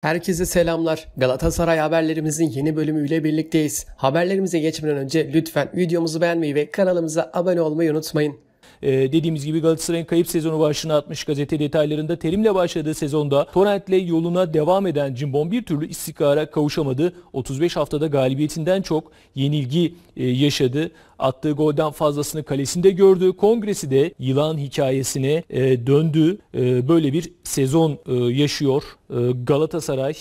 Herkese selamlar. Galatasaray haberlerimizin yeni bölümüyle birlikteyiz. Haberlerimize geçmeden önce lütfen videomuzu beğenmeyi ve kanalımıza abone olmayı unutmayın. Ee, dediğimiz gibi Galatasaray'ın kayıp sezonu başına atmış gazete detaylarında terimle başladığı sezonda Torrent'le yoluna devam eden Cimbom bir türlü istikrara kavuşamadı. 35 haftada galibiyetinden çok yenilgi e, yaşadı. Attığı golden fazlasını kalesinde gördü. Kongresi de yılan hikayesine e, döndü. E, böyle bir sezon yaşıyor. Galatasaray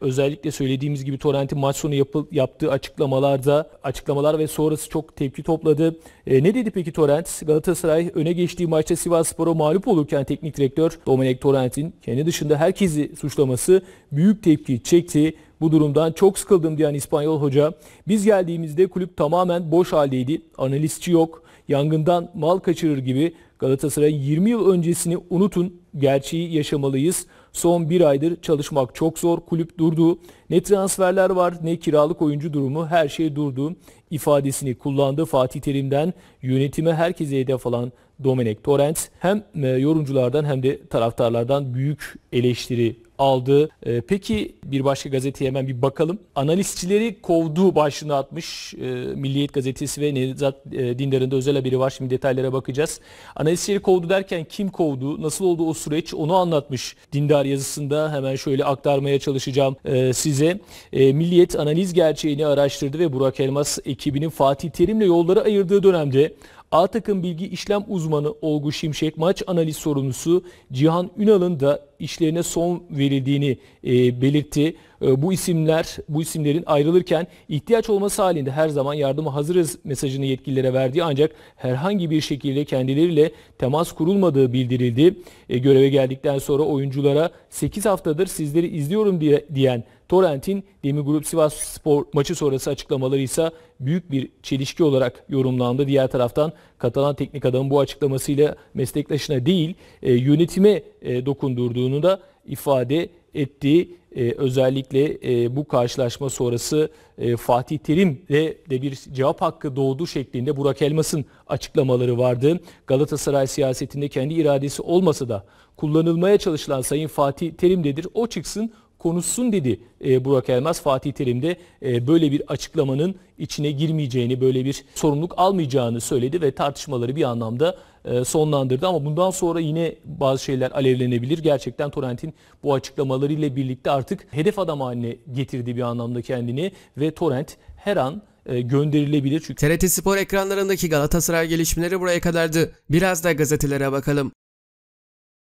özellikle söylediğimiz gibi Torrent'in maç sonu yapı, yaptığı açıklamalarda açıklamalar ve sonrası çok tepki topladı. ne dedi peki Torrent? Galatasaray Altay öne geçtiği maçta Sivasspor'a mağlup olurken teknik direktör Domenek Torrent'in kendi dışında herkesi suçlaması büyük tepki çekti. Bu durumdan çok sıkıldım diyen İspanyol hoca, biz geldiğimizde kulüp tamamen boş haldeydi. Analistçi yok, yangından mal kaçırır gibi Galatasaray 20 yıl öncesini unutun, gerçeği yaşamalıyız. Son bir aydır çalışmak çok zor, kulüp durdu. Ne transferler var ne kiralık oyuncu durumu her şey durdu ifadesini kullandı. Fatih Terim'den yönetime herkese hedef alan Domenek Torrent hem e, yorumculardan hem de taraftarlardan büyük eleştiri aldı. E, peki bir başka gazeteye hemen bir bakalım. Analistçileri kovdu başlığını atmış e, Milliyet gazetesi ve Nevzat Dindar'ın da özel haberi var. Şimdi detaylara bakacağız. Analistçileri kovdu derken kim kovdu, nasıl oldu o süreç onu anlatmış Dindar yazısında. Hemen şöyle aktarmaya çalışacağım size. Milliyet analiz gerçeğini araştırdı ve Burak Elmas ekibinin Fatih Terim'le yolları ayırdığı dönemde A takım bilgi işlem uzmanı Olgu Şimşek maç analiz sorumlusu Cihan Ünal'ın da işlerine son verildiğini e, belirtti. E, bu isimler, bu isimlerin ayrılırken ihtiyaç olması halinde her zaman yardıma hazırız mesajını yetkililere verdi ancak herhangi bir şekilde kendileriyle temas kurulmadığı bildirildi. E, göreve geldikten sonra oyunculara 8 haftadır sizleri izliyorum diye diyen Torrent'in Demir Grup Sivas Spor maçı sonrası açıklamaları ise büyük bir çelişki olarak yorumlandı. Diğer taraftan Katalan teknik adamın bu açıklamasıyla meslektaşına değil e, yönetime e, dokundurduğunu da ifade etti. E, özellikle e, bu karşılaşma sonrası e, Fatih Terim'le de bir cevap hakkı doğdu şeklinde Burak Elmas'ın açıklamaları vardı. Galatasaray siyasetinde kendi iradesi olmasa da kullanılmaya çalışılan Sayın Fatih Terim dedir. O çıksın konuşsun dedi e, Burak Elmas. Fatih Terim e, böyle bir açıklamanın içine girmeyeceğini, böyle bir sorumluluk almayacağını söyledi ve tartışmaları bir anlamda e, sonlandırdı. Ama bundan sonra yine bazı şeyler alevlenebilir. Gerçekten Torrent'in bu açıklamalarıyla birlikte artık hedef adam haline getirdi bir anlamda kendini ve Torrent her an e, gönderilebilir. Çünkü TRT Spor ekranlarındaki Galatasaray gelişmeleri buraya kadardı. Biraz da gazetelere bakalım.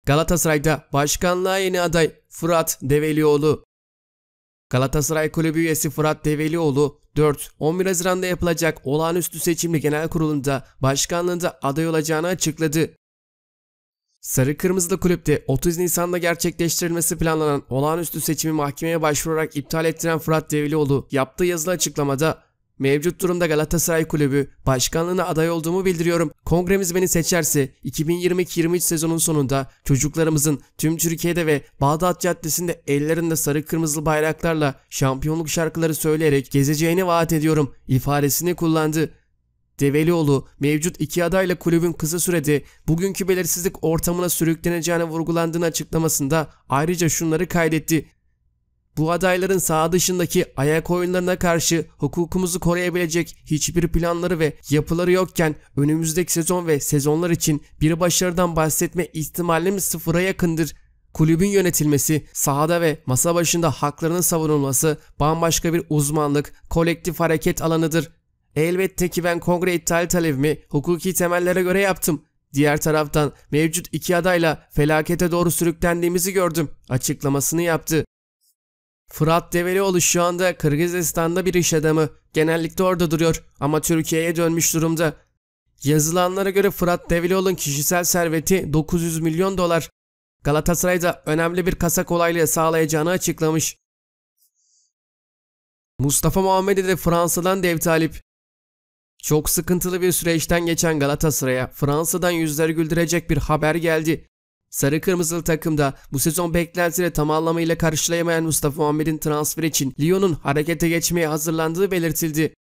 Galatasaray'da başkanlığa yeni aday Fırat Develioğlu. Galatasaray Kulübü üyesi Fırat Develioğlu 4-11 Haziran'da yapılacak olağanüstü seçimli genel kurulunda başkanlığında aday olacağını açıkladı. Sarı Kırmızılı Kulüp'te 30 Nisan'da gerçekleştirilmesi planlanan olağanüstü seçimi mahkemeye başvurarak iptal ettiren Fırat Develioğlu yaptığı yazılı açıklamada Mevcut durumda Galatasaray Kulübü başkanlığına aday olduğumu bildiriyorum. Kongremiz beni seçerse 2022-23 sezonun sonunda çocuklarımızın tüm Türkiye'de ve Bağdat Caddesi'nde ellerinde sarı kırmızılı bayraklarla şampiyonluk şarkıları söyleyerek gezeceğini vaat ediyorum ifadesini kullandı. Develioğlu mevcut iki adayla kulübün kısa sürede bugünkü belirsizlik ortamına sürükleneceğini vurgulandığını açıklamasında ayrıca şunları kaydetti. Bu adayların sağ dışındaki ayak oyunlarına karşı hukukumuzu koruyabilecek hiçbir planları ve yapıları yokken önümüzdeki sezon ve sezonlar için bir başarıdan bahsetme ihtimalimiz sıfıra yakındır. Kulübün yönetilmesi, sahada ve masa başında haklarının savunulması bambaşka bir uzmanlık, kolektif hareket alanıdır. Elbette ki ben kongre iptal talebimi hukuki temellere göre yaptım. Diğer taraftan mevcut iki adayla felakete doğru sürüklendiğimizi gördüm açıklamasını yaptı. Fırat Develioğlu şu anda Kırgızistan'da bir iş adamı. Genellikle orada duruyor ama Türkiye'ye dönmüş durumda. Yazılanlara göre Fırat Develioğlu'nun kişisel serveti 900 milyon dolar. Galatasaray'da önemli bir kasa kolaylığı sağlayacağını açıklamış. Mustafa Muhammed'i de Fransa'dan dev talip. Çok sıkıntılı bir süreçten geçen Galatasaray'a Fransa'dan yüzleri güldürecek bir haber geldi. Sarı kırmızılı takımda bu sezon beklentileri tam anlamıyla karşılayamayan Mustafa Muhammed'in transfer için Lyon'un harekete geçmeye hazırlandığı belirtildi.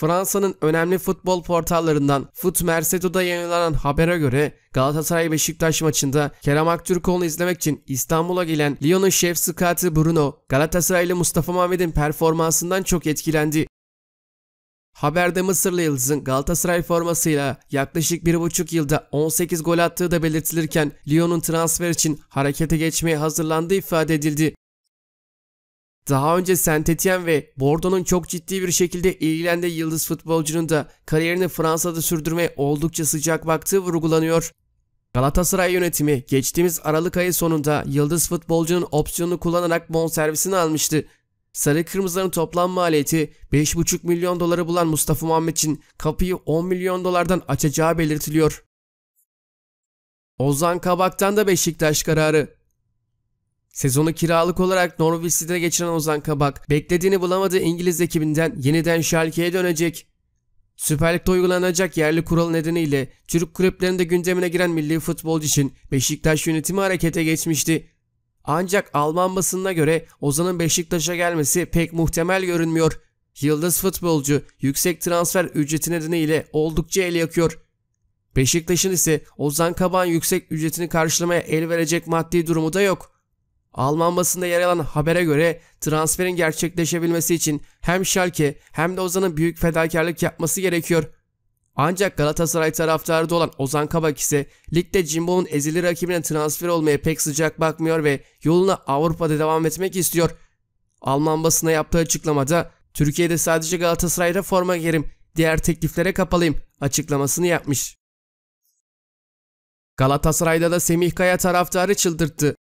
Fransa'nın önemli futbol portallarından Foot Mercedo'da yayınlanan habere göre Galatasaray Beşiktaş maçında Kerem Aktürkoğlu'nu izlemek için İstanbul'a gelen Lyon'un şef scout'ı Bruno, Galatasaraylı Mustafa Mehmet'in performansından çok etkilendi. Haberde Mısırlı Yıldız'ın Galatasaray formasıyla yaklaşık 1,5 yılda 18 gol attığı da belirtilirken Lyon'un transfer için harekete geçmeye hazırlandığı ifade edildi. Daha önce Saint Etienne ve Bordeaux'un çok ciddi bir şekilde ilgilendiği yıldız futbolcunun da kariyerini Fransa'da sürdürmeye oldukça sıcak baktığı vurgulanıyor. Galatasaray yönetimi geçtiğimiz Aralık ayı sonunda yıldız futbolcunun opsiyonunu kullanarak bonservisini almıştı. Sarı Kırmızı'nın toplam maliyeti 5,5 milyon doları bulan Mustafa Muhammed için kapıyı 10 milyon dolardan açacağı belirtiliyor. Ozan Kabak'tan da Beşiktaş kararı. Sezonu kiralık olarak Norwich City'de geçiren Ozan Kabak, beklediğini bulamadığı İngiliz ekibinden yeniden Schalke'ye dönecek. Süper Lig'de uygulanacak yerli kural nedeniyle Türk kulüplerinde gündemine giren milli futbolcu için Beşiktaş yönetimi harekete geçmişti. Ancak Alman basınına göre Ozan'ın Beşiktaş'a gelmesi pek muhtemel görünmüyor. Yıldız futbolcu yüksek transfer ücreti nedeniyle oldukça el yakıyor. Beşiktaş'ın ise Ozan Kaban yüksek ücretini karşılamaya el verecek maddi durumu da yok. Alman basında yer alan habere göre transferin gerçekleşebilmesi için hem Schalke hem de Ozan'ın büyük fedakarlık yapması gerekiyor. Ancak Galatasaray taraftarı da olan Ozan Kabak ise ligde Cimbo'nun ezili rakibine transfer olmaya pek sıcak bakmıyor ve yoluna Avrupa'da devam etmek istiyor. Alman basına yaptığı açıklamada Türkiye'de sadece Galatasaray'da forma giyerim, diğer tekliflere kapalıyım açıklamasını yapmış. Galatasaray'da da Semih Kaya taraftarı çıldırttı.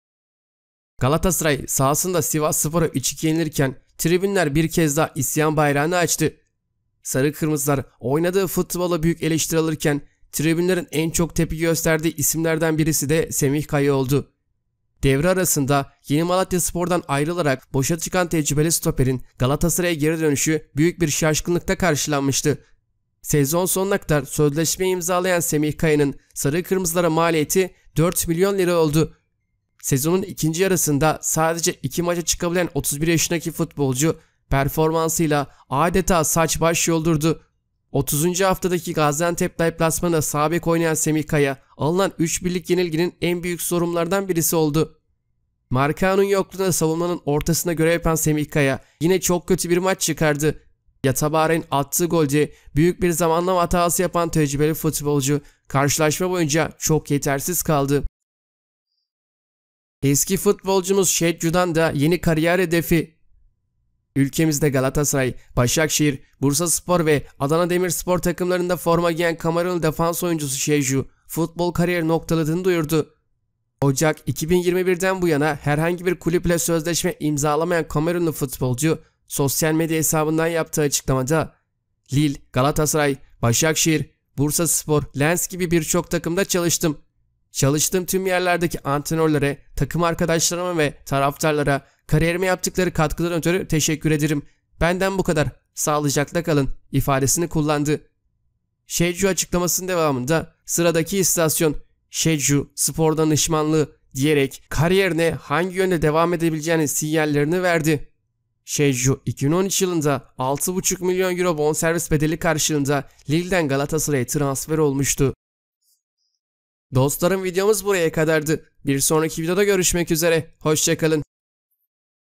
Galatasaray sahasında Sivas Spor'a 3-2 yenilirken tribünler bir kez daha isyan bayrağını açtı. Sarı Kırmızılar oynadığı futbola büyük eleştiri alırken tribünlerin en çok tepki gösterdiği isimlerden birisi de Semih Kaya oldu. Devre arasında Yeni Malatya Spor'dan ayrılarak boşa çıkan tecrübeli stoperin Galatasaray'a geri dönüşü büyük bir şaşkınlıkta karşılanmıştı. Sezon sonuna kadar sözleşme imzalayan Semih Kaya'nın sarı kırmızılara maliyeti 4 milyon lira oldu. Sezonun ikinci yarısında sadece iki maça çıkabilen 31 yaşındaki futbolcu performansıyla adeta saç baş yoldurdu. 30. haftadaki Gaziantep deplasmanı sabit oynayan Semih Kaya alınan 3 birlik yenilginin en büyük sorumlardan birisi oldu. Marka'nın yokluğunda savunmanın ortasına görev yapan Semih Kaya yine çok kötü bir maç çıkardı. Yatabaren attığı golde büyük bir zamanlama hatası yapan tecrübeli futbolcu karşılaşma boyunca çok yetersiz kaldı. Eski futbolcumuz Şedcu'dan da yeni kariyer hedefi Ülkemizde Galatasaray, Başakşehir, Bursaspor ve Adana Demirspor takımlarında forma giyen Kamerun defans oyuncusu Şeju futbol kariyeri noktaladığını duyurdu. Ocak 2021'den bu yana herhangi bir kulüple sözleşme imzalamayan Kamerunlu futbolcu sosyal medya hesabından yaptığı açıklamada Lille, Galatasaray, Başakşehir, Bursaspor, Lens gibi birçok takımda çalıştım. Çalıştığım tüm yerlerdeki antrenörlere, takım arkadaşlarıma ve taraftarlara Kariyerime yaptıkları katkıdan ötürü teşekkür ederim. Benden bu kadar. Sağlıcakla kalın ifadesini kullandı. Şeju açıklamasının devamında sıradaki istasyon Şeju spor danışmanlığı diyerek kariyerine hangi yönde devam edebileceğini sinyallerini verdi. Şeju 2013 yılında 6,5 milyon euro bonservis bedeli karşılığında Lille'den Galatasaray'a transfer olmuştu. Dostlarım videomuz buraya kadardı. Bir sonraki videoda görüşmek üzere. Hoşçakalın.